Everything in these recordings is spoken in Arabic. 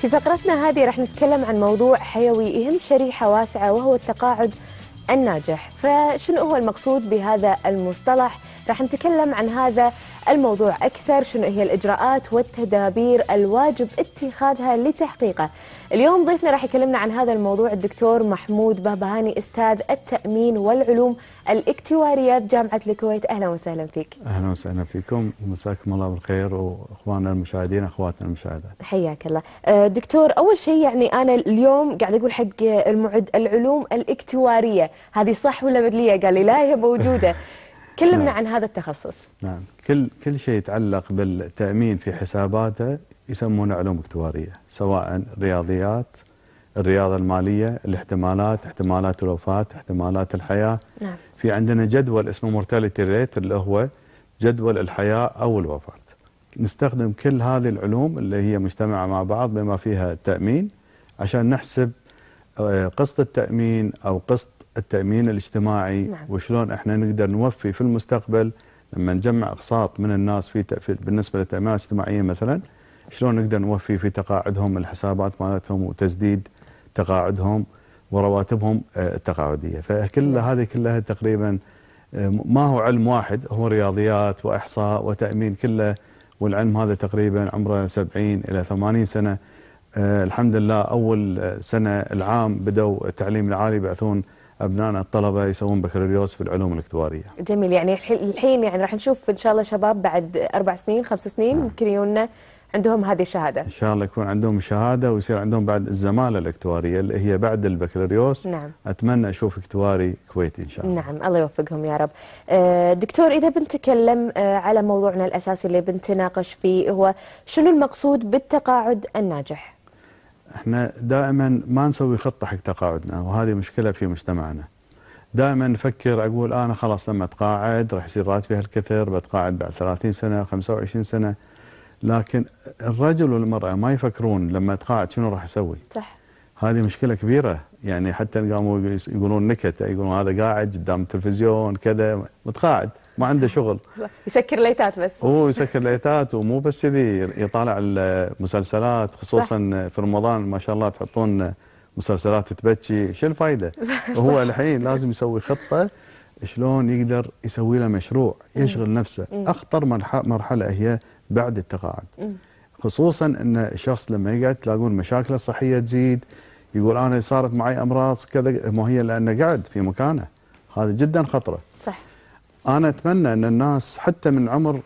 في فقرتنا هذه راح نتكلم عن موضوع حيوي يهم شريحة واسعة وهو التقاعد الناجح فشنو هو المقصود بهذا المصطلح راح نتكلم عن هذا الموضوع أكثر شنو هي الإجراءات والتدابير الواجب اتخاذها لتحقيقه اليوم ضيفنا راح يكلمنا عن هذا الموضوع الدكتور محمود بهبهاني أستاذ التأمين والعلوم الاكتوارية بجامعة الكويت أهلا وسهلا فيك أهلا وسهلا فيكم مساكم الله بالخير وإخواننا المشاهدين أخواتنا المشاهدات حياك الله أه، دكتور أول شيء يعني أنا اليوم قاعد أقول حق المعد العلوم الاكتوارية هذه صح ولا بدلية قال لي لا هي موجودة كلمنا نعم. عن هذا التخصص نعم كل كل شيء يتعلق بالتامين في حساباته يسمونه علوم اكتواريه سواء رياضيات الرياضه الماليه الاحتمالات احتمالات الوفاه احتمالات الحياه نعم. في عندنا جدول اسمه مورتاليتي ريت اللي هو جدول الحياه او الوفاه نستخدم كل هذه العلوم اللي هي مجتمعه مع بعض بما فيها التامين عشان نحسب آه، قسط التامين او قسط التامين الاجتماعي نعم. وشلون احنا نقدر نوفي في المستقبل لما نجمع اقساط من الناس في بالنسبه للتامينات الاجتماعيه مثلا شلون نقدر نوفي في تقاعدهم الحسابات مالتهم وتسديد تقاعدهم ورواتبهم آه، التقاعديه فكل نعم. هذه كلها تقريبا آه، ما هو علم واحد هو رياضيات واحصاء وتامين كله والعلم هذا تقريبا عمره 70 الى 80 سنه آه، الحمد لله اول سنه العام بدوا التعليم العالي يبعثون ابنائنا الطلبه يسوون بكالوريوس في العلوم الاختباريه. جميل يعني الحين يعني راح نشوف ان شاء الله شباب بعد اربع سنين خمس سنين ممكن نعم. يجونا عندهم هذه الشهاده. ان شاء الله يكون عندهم الشهاده ويصير عندهم بعد الزماله الاكتواريه اللي هي بعد البكالوريوس. نعم. اتمنى اشوف اكتواري كويتي ان شاء الله. نعم الله يوفقهم يا رب. آه، دكتور اذا بنتكلم آه، على موضوعنا الاساسي اللي بنتناقش فيه هو شنو المقصود بالتقاعد الناجح؟ احنا دائما ما نسوي خطه حق تقاعدنا وهذه مشكله في مجتمعنا. دائما نفكر اقول آه، انا خلاص لما اتقاعد راح يصير راتبي هالكثر بتقاعد بعد 30 سنه 25 سنه لكن الرجل والمراه ما يفكرون لما اتقاعد شنو راح اسوي؟ صح هذه مشكله كبيره يعني حتى قاموا يقولون نكت يقولون هذا قاعد قدام التلفزيون كذا متقاعد ما عنده شغل يسكر ليتات بس هو يسكر ليتات ومو بس كذي يطالع المسلسلات خصوصا في رمضان ما شاء الله تحطون مسلسلات تبكي شو الفائده هو الحين لازم يسوي خطه شلون يقدر يسوي له مشروع يشغل نفسه اخطر مرحله هي بعد التقاعد خصوصا ان الشخص لما يقعد تلاقون مشاكله الصحيه تزيد يقول انا صارت معي امراض كذا ما هي لانه قاعد في مكانه هذا جدا خطره انا اتمنى ان الناس حتى من عمر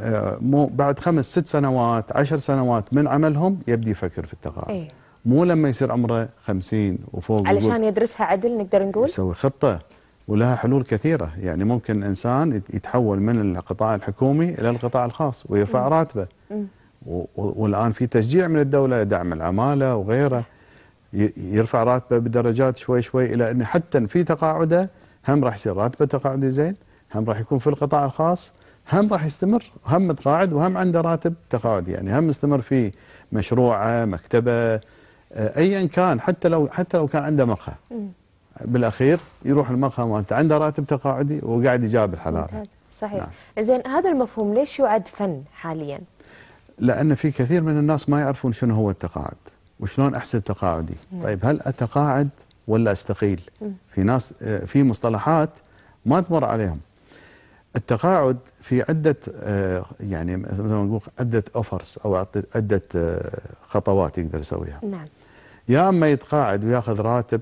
آه، مو بعد خمس ست سنوات عشر سنوات من عملهم يبدي يفكر في التقاعد إيه؟ مو لما يصير عمره خمسين وفوق علشان يدرسها عدل نقدر نقول يسوي خطه ولها حلول كثيره يعني ممكن انسان يتحول من القطاع الحكومي الى القطاع الخاص ويرفع راتبه والان في تشجيع من الدوله دعم العماله وغيره يرفع راتبه بدرجات شوي شوي الى انه حتى في تقاعده هم راح يصير راتبه تقاعدي زين هم راح يكون في القطاع الخاص هم راح يستمر هم متقاعد وهم عنده راتب تقاعد يعني هم مستمر في مشروعه مكتبه آه، ايا كان حتى لو حتى لو كان عنده مقهى بالاخير يروح المقهى مالته عنده راتب تقاعدي وقاعد يجاب الحلاله صحيح نعم. زين هذا المفهوم ليش يعد فن حاليا لان في كثير من الناس ما يعرفون شنو هو التقاعد وشلون احسب تقاعدي مم. نعم. طيب هل اتقاعد ولا استقيل مم. في ناس آه، في مصطلحات ما تمر عليهم التقاعد في عدة آه، يعني مثلا نقول عدة اوفرز او عدة آه، خطوات يقدر يسويها. نعم. يا اما يتقاعد وياخذ راتب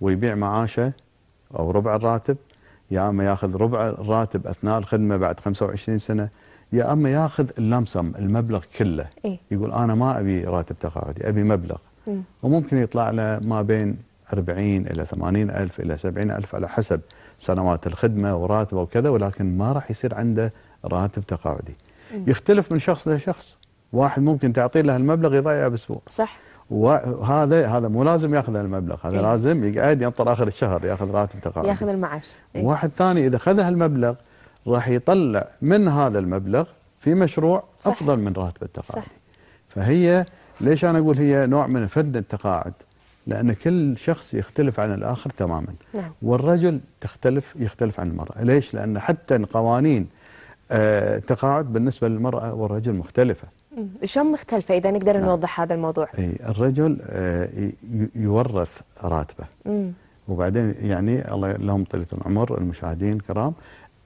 ويبيع معاشه او ربع الراتب يا اما ياخذ ربع الراتب اثناء الخدمه بعد 25 سنه يا اما ياخذ اللمسم المبلغ كله إيه؟ يقول انا ما ابي راتب تقاعدي ابي مبلغ مم. وممكن يطلع له ما بين 40 الى 80 الف الى 70 الف على حسب سنوات الخدمة وراتبه وكذا ولكن ما راح يصير عنده راتب تقاعدي يختلف من شخص لشخص واحد ممكن تعطيه له المبلغ يضيعه باسبوع صح وهذا هذا مو لازم ياخذ المبلغ هذا إيه؟ لازم يقعد ينطر اخر الشهر ياخذ راتب تقاعدي ياخذ المعاش إيه؟ واحد ثاني اذا خذ هالمبلغ راح يطلع من هذا المبلغ في مشروع صح. افضل من راتب التقاعدي صح. فهي ليش انا اقول هي نوع من فن التقاعد لأن كل شخص يختلف عن الآخر تماما نعم. والرجل تختلف يختلف عن المرأة ليش؟ لأن حتى قوانين آه، تقاعد بالنسبة للمرأة والرجل مختلفة شلون مختلفة إذا نقدر نعم. نوضح هذا الموضوع أي الرجل آه، يورث راتبه مم. وبعدين يعني الله لهم طيلة العمر المشاهدين الكرام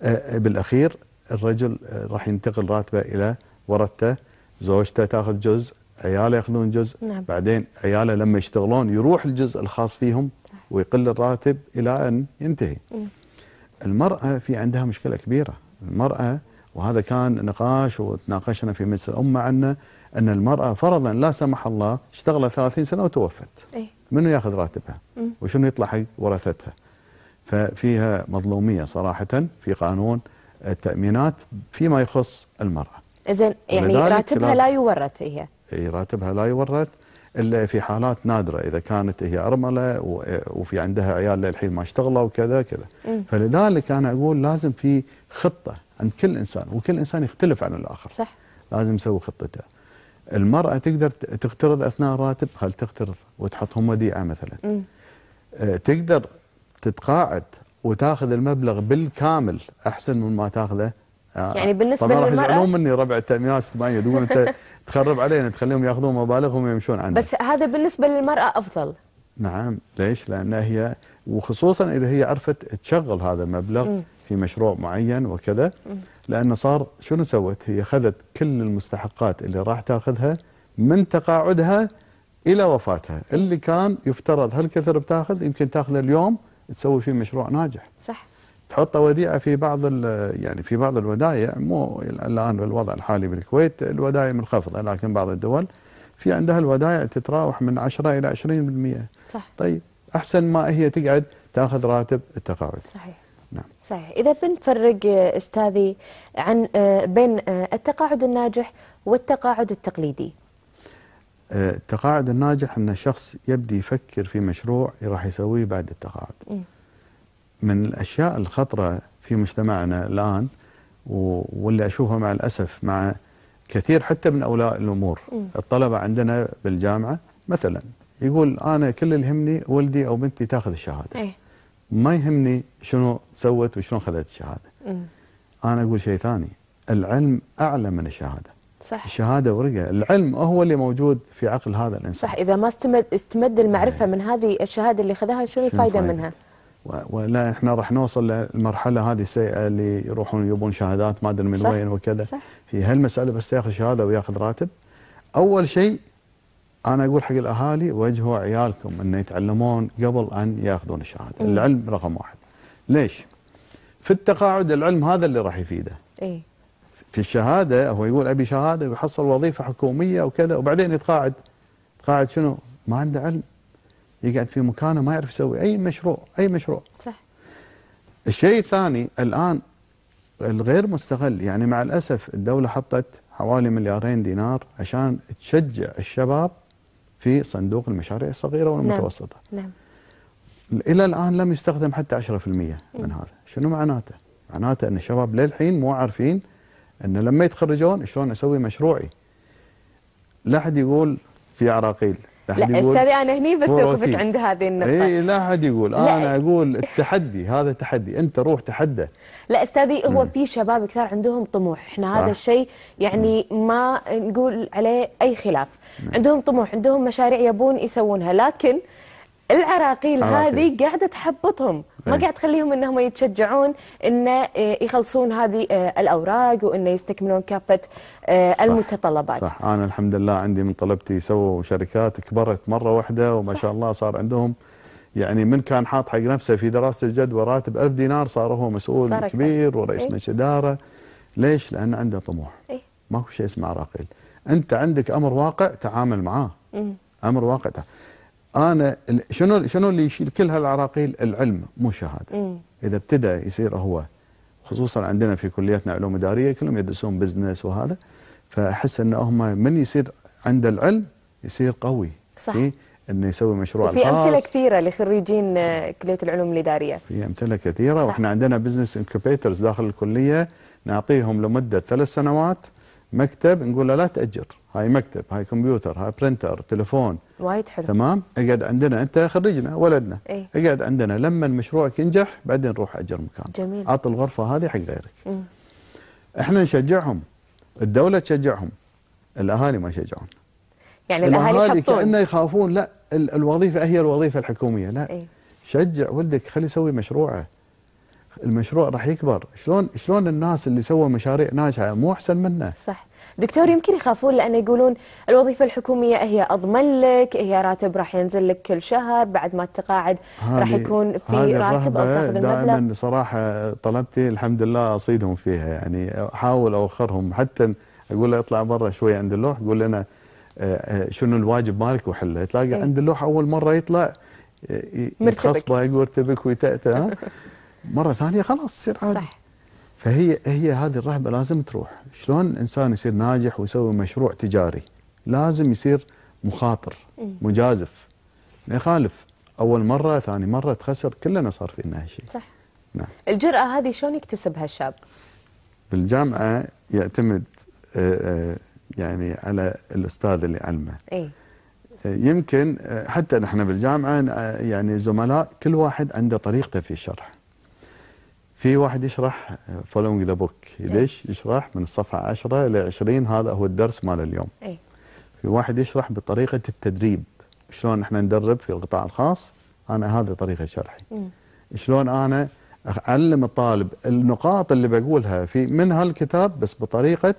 آه، بالأخير الرجل راح ينتقل راتبه إلى ورثته زوجته تاخذ جزء عياله ياخذون جزء نعم. بعدين عياله لما يشتغلون يروح الجزء الخاص فيهم ويقل الراتب الى ان ينتهي مم. المراه في عندها مشكله كبيره المراه وهذا كان نقاش وتناقشنا في مجلس الامه عنه ان المراه فرضا لا سمح الله اشتغلت 30 سنه وتوفت إيه؟ منو ياخذ راتبها وشنو يطلع حق ورثتها ففيها مظلوميه صراحه في قانون التامينات فيما يخص المراه اذا يعني راتبها لا يورث هي اي راتبها لا يورث الا في حالات نادره اذا كانت هي ارمله وفي عندها عيال للحين ما اشتغلوا وكذا كذا فلذلك انا اقول لازم في خطه عند كل انسان وكل انسان يختلف عن الاخر صح لازم يسوي خطته المراه تقدر تقترض اثناء الراتب خل تقترض وتحطهم وديعه مثلا م. أه، تقدر تتقاعد وتاخذ المبلغ بالكامل احسن من ما تاخذه آه. يعني بالنسبه طبعا للمراه يزعلون مني ربع التامينات الاجتماعيه تقول انت تخرب علينا تخليهم ياخذون مبالغهم ويمشون عنها بس هذا بالنسبه للمراه افضل نعم ليش؟ لان هي وخصوصا اذا هي عرفت تشغل هذا المبلغ م. في مشروع معين وكذا لانه صار شنو سوت؟ هي اخذت كل المستحقات اللي راح تاخذها من تقاعدها الى وفاتها، اللي كان يفترض هالكثر بتاخذ يمكن تاخذه اليوم تسوي فيه مشروع ناجح. صح تحط وديعة في بعض يعني في بعض الودائع مو الآن بالوضع الحالي بالكويت الودائع منخفضة لكن بعض الدول في عندها الودائع تتراوح من 10 إلى 20% صح طيب أحسن ما هي تقعد تاخذ راتب التقاعد صحيح نعم صحيح إذا بنفرق أستاذي عن آه، بين آه، التقاعد الناجح والتقاعد التقليدي آه، التقاعد الناجح أن الشخص يبدي يفكر في مشروع راح يسويه بعد التقاعد م. من الأشياء الخطرة في مجتمعنا الآن واللي أشوفها مع الأسف مع كثير حتى من أولاء الأمور الطلبة عندنا بالجامعة مثلا يقول أنا كل اللي يهمني ولدي أو بنتي تاخذ الشهادة إيه. ما يهمني شنو سوت وشلون خذت الشهادة أنا أقول شيء ثاني العلم أعلى من الشهادة صح. الشهادة ورقة العلم هو اللي موجود في عقل هذا الإنسان صح إذا ما استمد, استمد المعرفة إيه. من هذه الشهادة اللي اخذها شنو الفائدة منها ولا احنا راح نوصل للمرحله هذه السيئه اللي يروحون يبون شهادات ما ادري من وين وكذا صح. هي هالمساله بس ياخذ شهاده وياخذ راتب اول شيء انا اقول حق الاهالي وجهوا عيالكم انه يتعلمون قبل ان ياخذون الشهاده، العلم رقم واحد. ليش؟ في التقاعد العلم هذا اللي راح يفيده. اي في الشهاده هو يقول ابي شهاده ويحصل وظيفه حكوميه وكذا وبعدين يتقاعد. يتقاعد شنو؟ ما عنده علم. يقعد في مكانه ما يعرف يسوي اي مشروع اي مشروع صح الشيء الثاني الان الغير مستغل يعني مع الاسف الدوله حطت حوالي مليارين دينار عشان تشجع الشباب في صندوق المشاريع الصغيره نعم، والمتوسطه نعم, نعم. الى الان لم يستخدم حتى 10% من إيه. هذا شنو معناته معناته ان الشباب للحين مو عارفين ان لما يتخرجون شلون اسوي مشروعي لا احد يقول في عراقيل لا استاذي انا هني بس توقفت عند هذه النقطه اي لا احد يقول انا اقول التحدي هذا تحدي انت روح تحدى لا استاذي هو في شباب كثار عندهم طموح احنا صح. هذا الشيء يعني م. ما نقول عليه اي خلاف م. عندهم طموح عندهم مشاريع يبون يسوونها لكن العراقيل هذه قاعده تحبطهم ما إيه. قاعد تخليهم انهم يتشجعون انه إيه، يخلصون هذه إيه، الاوراق وانه يستكملون كافه المتطلبات. صح, صح انا الحمد لله عندي من طلبتي سووا شركات كبرت مره واحده وما صح. شاء الله صار عندهم يعني من كان حاط حق نفسه في دراسه الجدوى راتب 1000 دينار صار هو مسؤول صار كبير ورئيس مجلس اداره. ليش؟ لان عنده طموح. ايه؟ ماكو شيء اسمه عراقيل. انت عندك امر واقع تعامل معاه. امر واقع تعامل. انا شنو شنو اللي يشيل كل هالعراقيل العلم مو شهاده مم. اذا ابتدى يصير هو خصوصا عندنا في كلياتنا علوم اداريه كلهم يدرسون بزنس وهذا فاحس ان هم من يصير عنده العلم يصير قوي صح إيه؟ انه يسوي مشروع في امثله كثيره لخريجين آه، كليه العلوم الاداريه في امثله كثيره صح. واحنا عندنا بزنس انكوبيترز داخل الكليه نعطيهم لمده ثلاث سنوات مكتب نقول له لا تاجر هاي مكتب هاي كمبيوتر هاي برنتر تليفون وايد حلو تمام اقعد عندنا انت خريجنا ولدنا ايه؟ اقعد عندنا لما مشروعك ينجح بعدين روح اجر مكان جميل اعطي الغرفه هذه حق غيرك ام. إيه. احنا نشجعهم الدوله تشجعهم الاهالي ما يشجعون يعني الاهالي يحطون كانه يخافون لا الوظيفه هي الوظيفه الحكوميه لا ايه؟ شجع ولدك خليه يسوي مشروعه المشروع راح يكبر شلون شلون الناس اللي سووا مشاريع ناجحه مو احسن منه صح دكتور يمكن يخافون لان يقولون الوظيفه الحكوميه هي اضمن لك هي راتب راح ينزل لك كل شهر بعد ما تتقاعد راح يكون في راتب او تاخذ المبلغ دائما صراحه طلبتي الحمد لله اصيدهم فيها يعني احاول اوخرهم حتى اقول له اطلع برا شوي عند اللوح قول لنا آه، آه، شنو الواجب مالك وحله تلاقي إيه. عند اللوح اول مره يطلع آه، مرتبك يقول ارتبك ويتأتى مره ثانيه خلاص تصير عادي صح فهي هي هذه الرهبه لازم تروح شلون الانسان يصير ناجح ويسوي مشروع تجاري لازم يصير مخاطر إيه. مجازف ما يخالف اول مره ثاني مره تخسر كلنا صار فينا هالشيء صح نعم الجراه هذه شلون يكتسبها الشاب بالجامعه يعتمد آه، آه، يعني على الاستاذ اللي علمه اي آه، يمكن حتى نحن بالجامعه يعني زملاء كل واحد عنده طريقته في الشرح في واحد يشرح فولوينج ذا بوك ليش يشرح من الصفحه 10 ل 20 هذا هو الدرس مال اليوم أي. في واحد يشرح بطريقه التدريب شلون احنا ندرب في القطاع الخاص انا هذه طريقه شرحي م. شلون انا اعلم الطالب النقاط اللي بقولها في من هالكتاب بس بطريقه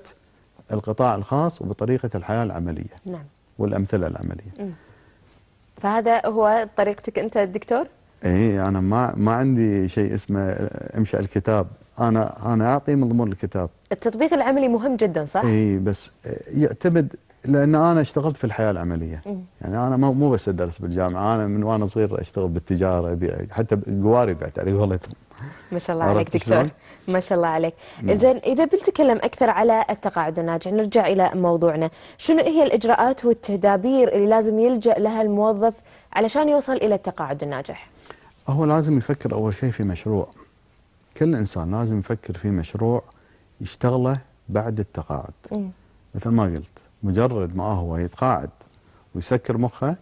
القطاع الخاص وبطريقه الحياه العمليه نعم والامثله العمليه م. فهذا هو طريقتك انت الدكتور اي انا ما ما عندي شيء اسمه امشي على الكتاب انا انا اعطي مضمون الكتاب التطبيق العملي مهم جدا صح اي بس يعتمد لان انا اشتغلت في الحياه العمليه م. يعني انا مو مو بس ادرس بالجامعه انا من وانا صغير اشتغل بالتجاره حتى قواري بعت عليه والدهم ما شاء الله عليك دكتور ما شاء الله عليك نعم. زين اذا بنتكلم اكثر على التقاعد الناجح نرجع الى موضوعنا شنو هي الاجراءات والتدابير اللي لازم يلجا لها الموظف علشان يوصل الى التقاعد الناجح هو لازم يفكر أول شيء في مشروع كل إنسان لازم يفكر في مشروع يشتغله بعد التقاعد م. إيه. مثل ما قلت مجرد ما هو يتقاعد ويسكر مخه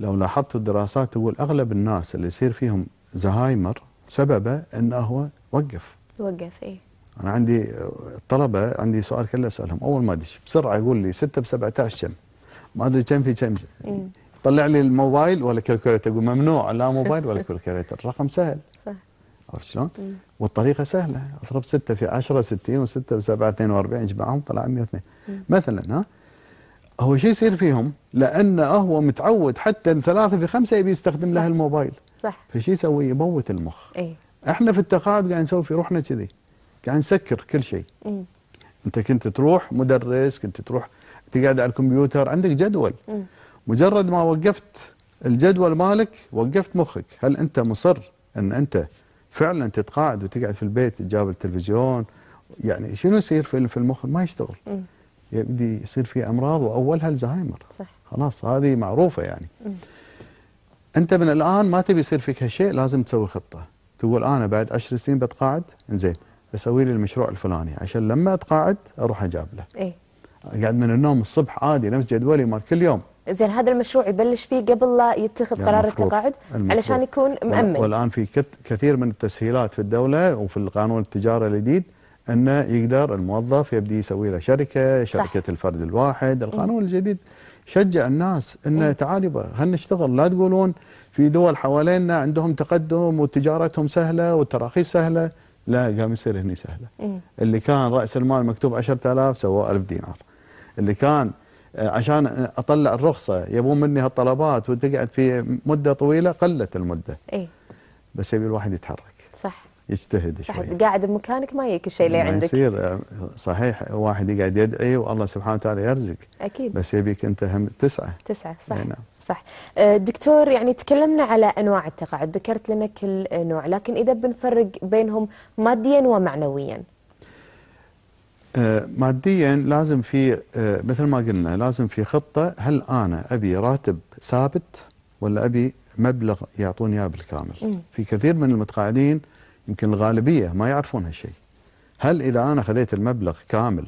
لو لاحظتوا الدراسات تقول أغلب الناس اللي يصير فيهم زهايمر سببه أنه هو وقف وقف اي أنا عندي الطلبة عندي سؤال كله أسألهم أول ما أدش بسرعة يقول لي 6 ب 17 كم ما أدري كم في كم إيه. طلع لي الموبايل ولا كالكوليتر يقول ممنوع لا موبايل ولا كالكوليتر الرقم سهل صح عرفت شلون؟ والطريقه سهله اضرب 6 في 10 60 و6 ب 7 42 اجمعهم طلع 102 مثلا ها هو شو يصير فيهم؟ لانه هو متعود حتى 3 في 5 يبي يستخدم له الموبايل صح فشو يسوي؟ يموت المخ اي احنا في التقاعد قاعد نسوي في روحنا كذي قاعد نسكر كل شيء انت كنت تروح مدرس كنت تروح تقعد على الكمبيوتر عندك جدول م. مجرد ما وقفت الجدول مالك وقفت مخك هل أنت مصر أن أنت فعلا تتقاعد وتقعد في البيت تجاب التلفزيون يعني شنو يصير في المخ ما يشتغل يبدي يصير في أمراض وأولها الزهايمر صح. خلاص هذه معروفة يعني م. أنت من الآن ما تبي يصير فيك هالشيء لازم تسوي خطة تقول أنا بعد 10 سنين بتقاعد زين بسوي لي المشروع الفلاني عشان لما أتقاعد أروح أجاب له إيه؟ قاعد من النوم الصبح عادي نفس جدولي مال كل يوم زين هذا المشروع يبلش فيه قبل لا يتخذ يعني قرار التقاعد علشان يكون يعني مأمن والآن في كثير من التسهيلات في الدولة وفي القانون التجاري الجديد أنه يقدر الموظف يبدي يسوي له شركة شركة صح. الفرد الواحد القانون الجديد شجع الناس أنه تعالوا خلينا نشتغل لا تقولون في دول حوالينا عندهم تقدم وتجارتهم سهلة والتراخيص سهلة لا قام يصير هني سهلة اللي كان رأس المال مكتوب 10000 سوى 1000 دينار اللي كان آه، عشان اطلع الرخصه يبون مني هالطلبات وتقعد في مده طويله قلت المده اي بس يبي الواحد يتحرك صح يجتهد صح شوي قاعد بمكانك ما يجيك الشيء اللي عندك يصير آه، صحيح واحد يقعد يدعي والله سبحانه وتعالى يرزق اكيد بس يبيك انت هم تسعى تسعى صح نعم. صح آه، دكتور يعني تكلمنا على انواع التقاعد ذكرت لنا كل نوع لكن اذا بنفرق بينهم ماديا ومعنويا آه، ماديا لازم في آه، مثل ما قلنا لازم في خطه هل انا ابي راتب ثابت ولا ابي مبلغ يعطوني اياه بالكامل في كثير من المتقاعدين يمكن الغالبيه ما يعرفون هالشيء هل اذا انا خذيت المبلغ كامل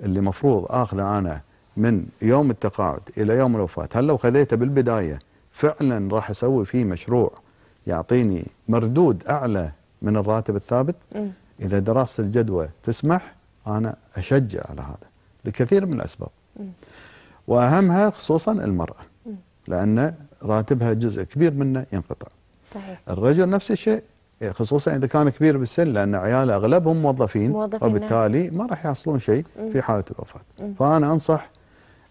اللي مفروض اخذه انا من يوم التقاعد الى يوم الوفاه هل لو خذيته بالبدايه فعلا راح اسوي فيه مشروع يعطيني مردود اعلى من الراتب الثابت اذا دراسه الجدوى تسمح أنا أشجع على هذا لكثير من الأسباب وأهمها خصوصا المرأة لأن راتبها جزء كبير منه ينقطع صحيح الرجل نفس الشيء خصوصا اذا كان كبير بالسن لان عياله اغلبهم موظفين, موظفين نعم. وبالتالي ما راح يحصلون شيء في حاله الوفاه فانا انصح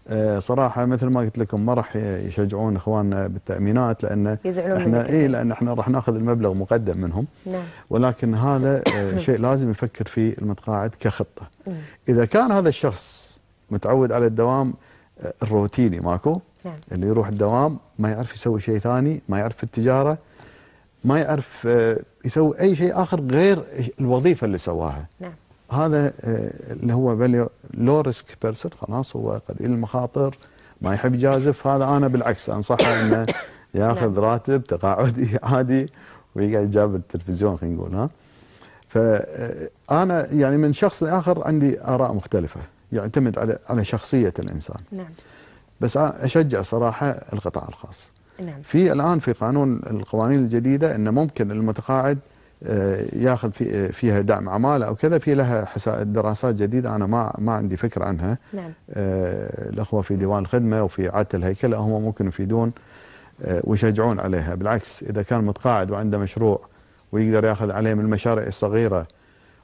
آه، صراحه مثل ما قلت لكم ما راح يشجعون اخواننا بالتامينات لان احنا اي لان احنا راح ناخذ المبلغ مقدم منهم نعم. ولكن هذا آه، شيء لازم يفكر فيه المتقاعد كخطه نعم. اذا كان هذا الشخص متعود على الدوام آه، الروتيني ماكو نعم. اللي يروح الدوام ما يعرف يسوي شيء ثاني ما يعرف التجاره ما يعرف يسوي اي شيء اخر غير الوظيفه اللي سواها نعم. هذا آه، اللي هو فاليو لو ريسك بيرسون خلاص هو قليل إيه المخاطر ما يحب يجازف هذا انا بالعكس انصحه انه ياخذ نعم. راتب تقاعدي عادي ويقعد جاب التلفزيون خلينا نقول ها فانا آه، يعني من شخص لاخر عندي اراء مختلفه يعتمد على على شخصيه الانسان نعم بس اشجع صراحه القطاع الخاص نعم في الان في قانون القوانين الجديده انه ممكن المتقاعد ياخذ في فيها دعم عماله او كذا في لها دراسات جديده انا ما ما عندي فكره عنها نعم. آه، الاخوه في ديوان الخدمه وفي اعاده الهيكله هم ممكن يفيدون آه، ويشجعون عليها بالعكس اذا كان متقاعد وعنده مشروع ويقدر ياخذ عليه من المشاريع الصغيره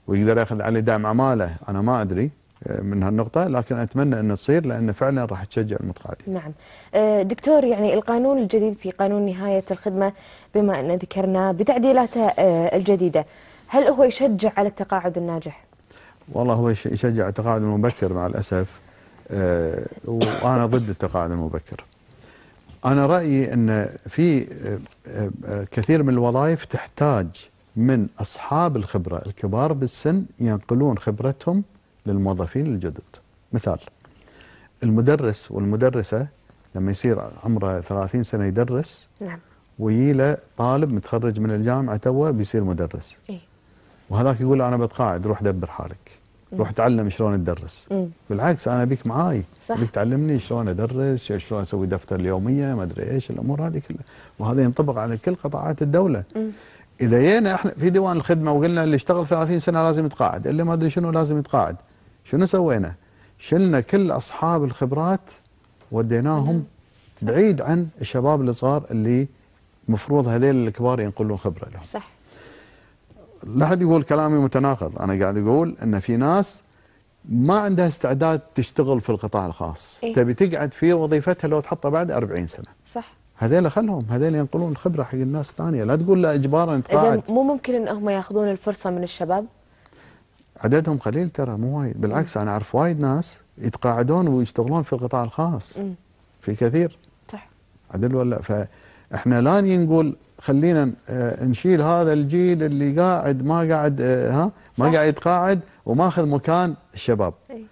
ويقدر ياخذ عليه دعم عماله انا ما ادري من هالنقطة لكن أتمنى أن تصير لأن فعلا راح تشجع المتقاعدين نعم آه، دكتور يعني القانون الجديد في قانون نهاية الخدمة بما أن ذكرناه بتعديلاته آه، الجديدة هل هو يشجع على التقاعد الناجح؟ والله هو يشجع التقاعد المبكر مع الأسف آه، وأنا ضد التقاعد المبكر أنا رأيي أن في كثير من الوظائف تحتاج من أصحاب الخبرة الكبار بالسن ينقلون خبرتهم للموظفين الجدد مثال المدرس والمدرسة لما يصير عمره 30 سنة يدرس نعم ويجي له طالب متخرج من الجامعة توه بيصير مدرس إيه؟ وهذاك يقول أنا بتقاعد روح دبر حالك روح تعلم شلون تدرس بالعكس انا بيك معاي صح. بيك تعلمني شلون ادرس شلون اسوي دفتر اليوميه ما ادري ايش الامور هذه كلها وهذا ينطبق على كل قطاعات الدوله مم. اذا جينا احنا في ديوان الخدمه وقلنا اللي اشتغل 30 سنه لازم يتقاعد اللي ما ادري شنو لازم يتقاعد شنو سوينا؟ شلنا كل اصحاب الخبرات وديناهم بعيد عن الشباب الصغار اللي المفروض هذيل الكبار ينقلون خبره لهم. صح. لا احد يقول كلامي متناقض، انا قاعد اقول ان في ناس ما عندها استعداد تشتغل في القطاع الخاص، إيه؟ تبي تقعد في وظيفتها لو تحطها بعد 40 سنه. صح. هذيل خلهم هذيل ينقلون الخبره حق الناس الثانيه، لا تقول لا اجبارا تقاعد. مو ممكن ان هم ياخذون الفرصه من الشباب؟ عددهم قليل ترى مو وايد بالعكس انا اعرف وايد ناس يتقاعدون ويشتغلون في القطاع الخاص في كثير صح عدل ولا فاحنا لا نقول خلينا آه، نشيل هذا الجيل اللي قاعد ما قاعد آه، ها ما صح. قاعد يتقاعد وماخذ مكان الشباب أي.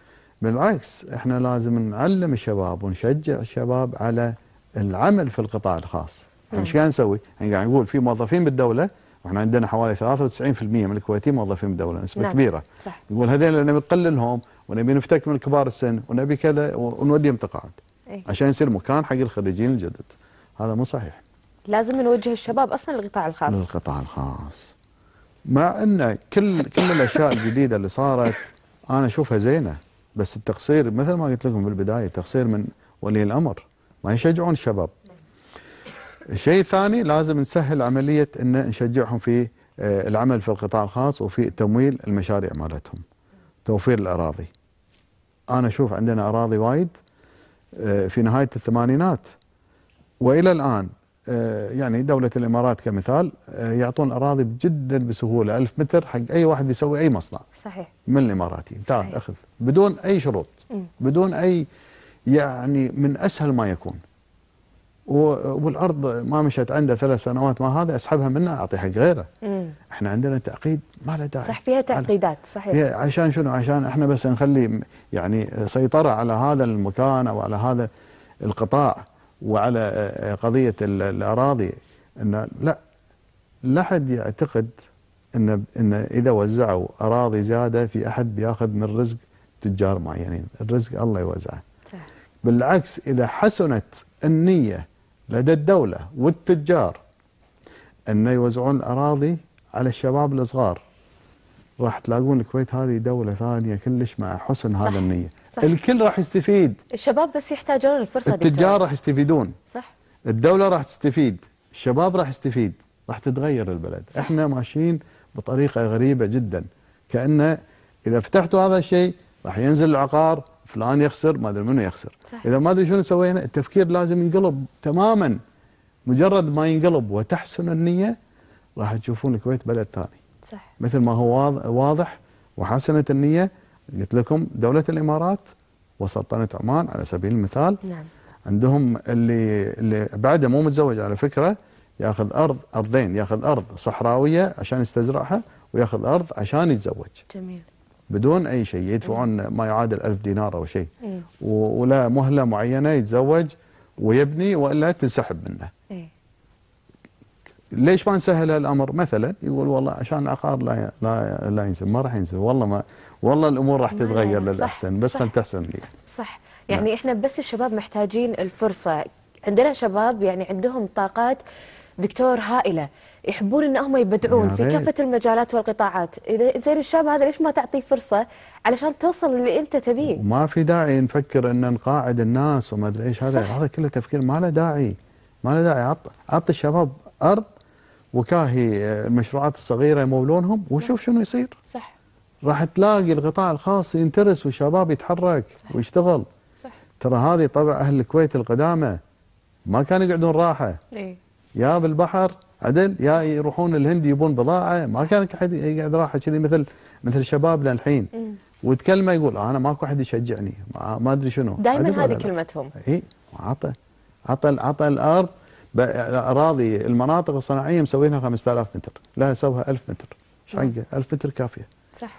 بالعكس احنا لازم نعلم الشباب ونشجع الشباب على العمل في القطاع الخاص احنا ايش قاعد نسوي؟ احنا قاعد نقول في موظفين بالدوله واحنا عندنا حوالي 93% من الكويتيين موظفين بالدوله نسبه نعم. كبيره صح. نقول هذول نبي نقللهم ونبي نفتك من كبار السن ونبي كذا ونوديهم تقاعد أيه؟ عشان يصير مكان حق الخريجين الجدد هذا مو صحيح لازم نوجه الشباب اصلا للقطاع الخاص للقطاع الخاص مع ان كل كل الاشياء الجديده اللي صارت انا اشوفها زينه بس التقصير مثل ما قلت لكم بالبدايه تقصير من ولي الامر ما يشجعون الشباب شيء ثاني لازم نسهل عملية أن نشجعهم في آه، العمل في القطاع الخاص وفي تمويل المشاريع مالتهم توفير الأراضي أنا أشوف عندنا أراضي وايد آه، في نهاية الثمانينات وإلى الآن آه، يعني دولة الإمارات كمثال يعطون أراضي جدا بسهولة ألف متر حق أي واحد بيسوي أي مصنع صحيح من الإماراتي تعال أخذ بدون أي شروط بدون أي يعني من أسهل ما يكون والارض ما مشت عنده ثلاث سنوات ما هذا اسحبها منه اعطي حق غيره. مم. احنا عندنا تعقيد ما له داعي. صح فيها تعقيدات صحيح. عشان شنو؟ عشان احنا بس نخلي يعني سيطره على هذا المكان او على هذا القطاع وعلى آه، آه، قضيه الاراضي ان لا لا حد يعتقد ان ان اذا وزعوا اراضي زياده في احد بياخذ من رزق تجار معينين، الرزق الله يوزعه. صح. بالعكس اذا حسنت النيه لدى الدولة والتجار أن يوزعون الأراضي على الشباب الصغار راح تلاقون الكويت هذه دولة ثانية كلش مع حسن صح هذا النية صح الكل راح يستفيد الشباب بس يحتاجون الفرصة التجار راح يستفيدون صح الدولة راح تستفيد الشباب راح يستفيد راح تتغير البلد صح. احنا ماشيين بطريقة غريبة جدا كأنه إذا فتحتوا هذا الشيء راح ينزل العقار فلان يخسر ما ادري منو يخسر صحيح. اذا ما ادري شنو سوينا التفكير لازم ينقلب تماما مجرد ما ينقلب وتحسن النيه راح تشوفون الكويت بلد ثاني صح مثل ما هو واضح وحسنت النيه قلت لكم دوله الامارات وسلطنه عمان على سبيل المثال نعم عندهم اللي اللي بعده مو متزوج على فكره ياخذ ارض ارضين ياخذ ارض صحراويه عشان يستزرعها وياخذ ارض عشان يتزوج جميل بدون أي شيء يدفعون ما يعادل ألف دينار أو شيء إيه. ولا مهلة معينة يتزوج ويبني وإلا تنسحب منه إيه. ليش ما نسهل الامر مثلا يقول والله عشان العقار لا لا لا ينسب ما راح ينسب والله ما والله الامور راح تتغير يعني، للاحسن بس خل تحسن لي صح يعني نعم. احنا بس الشباب محتاجين الفرصه عندنا شباب يعني عندهم طاقات دكتور هائله يحبون ان هم يبدعون في كافه المجالات والقطاعات اذا زين الشاب هذا ليش ما تعطيه فرصه علشان توصل اللي انت تبيه وما في داعي نفكر ان نقاعد الناس وما ادري ايش هذا هذا كله تفكير ما له داعي ما له داعي عط الشباب ارض وكاهي آه، المشروعات الصغيره يمولونهم وشوف شنو يصير صح راح تلاقي القطاع الخاص ينترس والشباب يتحرك صح. ويشتغل صح. ترى هذه طبع اهل الكويت القدامى ما كانوا يقعدون راحه إيه؟ يا بالبحر عدل يا يروحون الهند يبون بضاعه ما كان احد يقعد راحه كذي مثل مثل شبابنا الحين وتكلمه يقول انا ماكو احد يشجعني ما ادري شنو دائما هذه كلمتهم اي عطى عطى عطى الارض اراضي المناطق الصناعيه مسوينها 5000 متر لا سوها 1000 متر ايش 1000 متر كافيه صح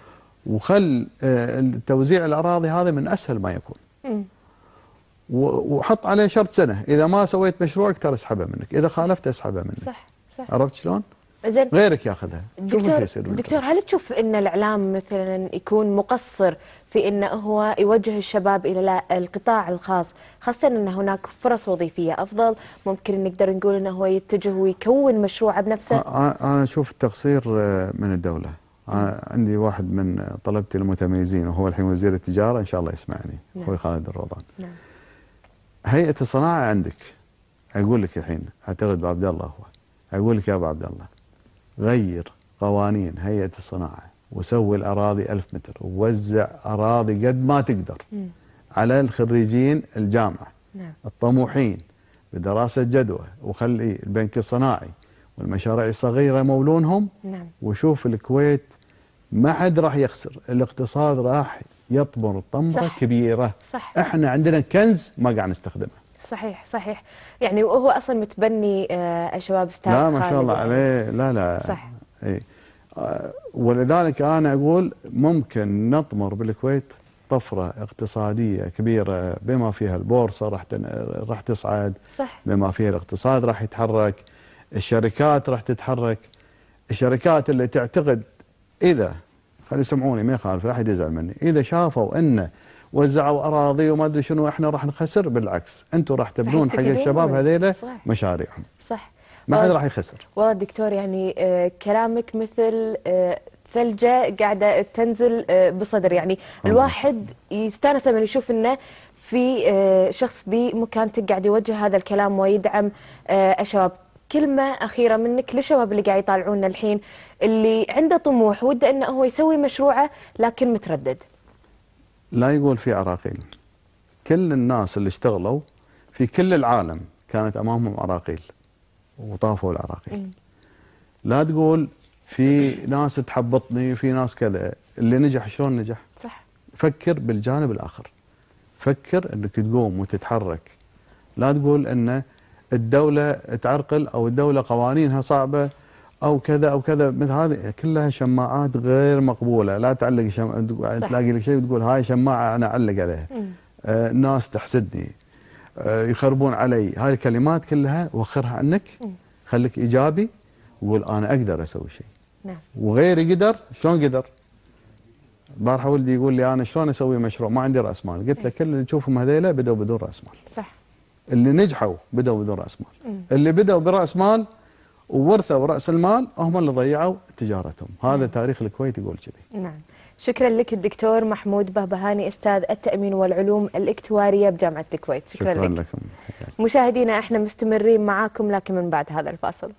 وخل آه، توزيع الاراضي هذا من اسهل ما يكون وحط عليه شرط سنه اذا ما سويت مشروعك ترى اسحبه منك اذا خالفت اسحبه منك صح صح. عرفت شلون؟ زين غيرك ياخذها دكتور دكتور هل تشوف ان الاعلام مثلا يكون مقصر في انه هو يوجه الشباب الى القطاع الخاص خاصه ان هناك فرص وظيفيه افضل ممكن نقدر نقول انه هو يتجه ويكون مشروعه بنفسه انا اشوف التقصير آه، من الدوله عندي واحد من طلبتي المتميزين وهو الحين وزير التجاره ان شاء الله يسمعني نعم. اخوي خالد الروضان نعم. هيئه الصناعه عندك اقول لك الحين اعتقد بعبد الله هو أقول لك يا أبو عبد الله غير قوانين هيئة الصناعة وسوي الأراضي ألف متر ووزع أراضي قد ما تقدر م. على الخريجين الجامعة نعم. الطموحين بدراسة جدوى وخلي البنك الصناعي والمشاريع الصغيرة مولونهم نعم. وشوف الكويت ما حد راح يخسر الاقتصاد راح يطمر طمرة صح. كبيرة صح. احنا عندنا كنز ما قاعد نستخدمه صحيح صحيح يعني وهو اصلا متبني آه، الشباب ستار لا ما شاء الله يعني. عليه لا لا صح اي آه، ولذلك انا اقول ممكن نطمر بالكويت طفره اقتصاديه كبيره بما فيها البورصه راح راح تصعد صح بما فيها الاقتصاد راح يتحرك الشركات راح تتحرك الشركات اللي تعتقد اذا خلي يسمعوني ما يخالف لا احد يزعل مني اذا شافوا انه وزعوا اراضي وما ادري شنو احنا راح نخسر بالعكس انتم راح تبنون حق الشباب هذيله مشاريعهم صح ما حد راح يخسر والله دكتور يعني آه، كلامك مثل آه، ثلجه قاعده تنزل آه، بصدر يعني الواحد يستانس لما يشوف انه في شخص بمكانتك قاعد يوجه هذا الكلام ويدعم الشباب كلمة أخيرة منك للشباب اللي قاعد يطالعونا الحين اللي عنده طموح وده أنه هو يسوي مشروعه لكن متردد لا يقول في عراقيل كل الناس اللي اشتغلوا في كل العالم كانت امامهم عراقيل وطافوا العراقيل لا تقول في ناس تحبطني وفي ناس كذا اللي نجح شلون نجح صح فكر بالجانب الاخر فكر انك تقوم وتتحرك لا تقول ان الدوله تعرقل او الدوله قوانينها صعبه او كذا او كذا مثل هذه كلها شماعات غير مقبوله لا تعلق شم... تلاقي لك شيء تقول هاي شماعه انا اعلق عليها آه ناس تحسدني آه يخربون علي هاي الكلمات كلها وخرها عنك خليك ايجابي وقول انا اقدر اسوي شيء نعم وغيري قدر شلون قدر؟ البارحه ولدي يقول لي انا شلون اسوي مشروع ما عندي راس مال قلت له إيه. كل اللي تشوفهم هذيلا بدوا بدون راس مال صح اللي نجحوا بدوا بدون راس مال اللي بدوا براس مال وورثوا راس المال هم اللي ضيعوا تجارتهم هذا نعم. تاريخ الكويت يقول كذي نعم شكرا لك الدكتور محمود بهبهاني استاذ التامين والعلوم الاكتواريه بجامعه الكويت شكرا, شكرا لك. لكم مشاهدينا احنا مستمرين معاكم لكن من بعد هذا الفاصل